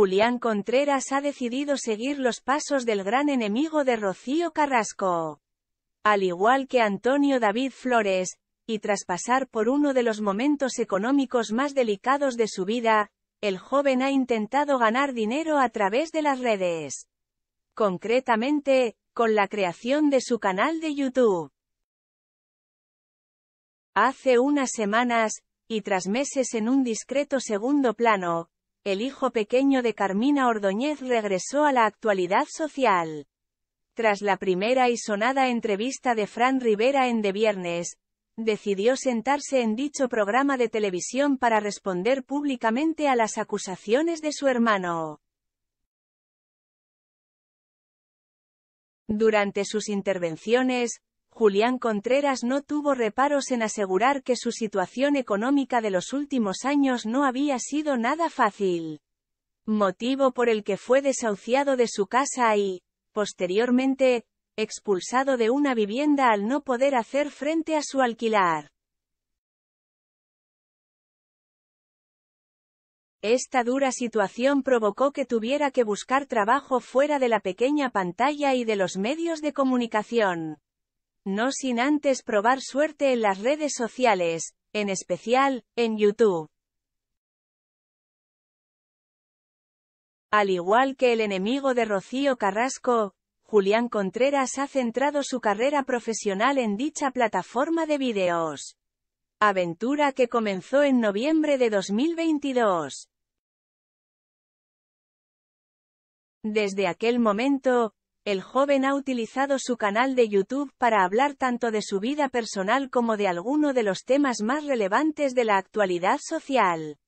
Julián Contreras ha decidido seguir los pasos del gran enemigo de Rocío Carrasco. Al igual que Antonio David Flores, y tras pasar por uno de los momentos económicos más delicados de su vida, el joven ha intentado ganar dinero a través de las redes. Concretamente, con la creación de su canal de YouTube. Hace unas semanas, y tras meses en un discreto segundo plano, el hijo pequeño de Carmina Ordóñez regresó a la actualidad social. Tras la primera y sonada entrevista de Fran Rivera en De Viernes, decidió sentarse en dicho programa de televisión para responder públicamente a las acusaciones de su hermano. Durante sus intervenciones, Julián Contreras no tuvo reparos en asegurar que su situación económica de los últimos años no había sido nada fácil. Motivo por el que fue desahuciado de su casa y, posteriormente, expulsado de una vivienda al no poder hacer frente a su alquilar. Esta dura situación provocó que tuviera que buscar trabajo fuera de la pequeña pantalla y de los medios de comunicación. No sin antes probar suerte en las redes sociales, en especial, en YouTube. Al igual que el enemigo de Rocío Carrasco, Julián Contreras ha centrado su carrera profesional en dicha plataforma de videos. Aventura que comenzó en noviembre de 2022. Desde aquel momento, el joven ha utilizado su canal de YouTube para hablar tanto de su vida personal como de alguno de los temas más relevantes de la actualidad social.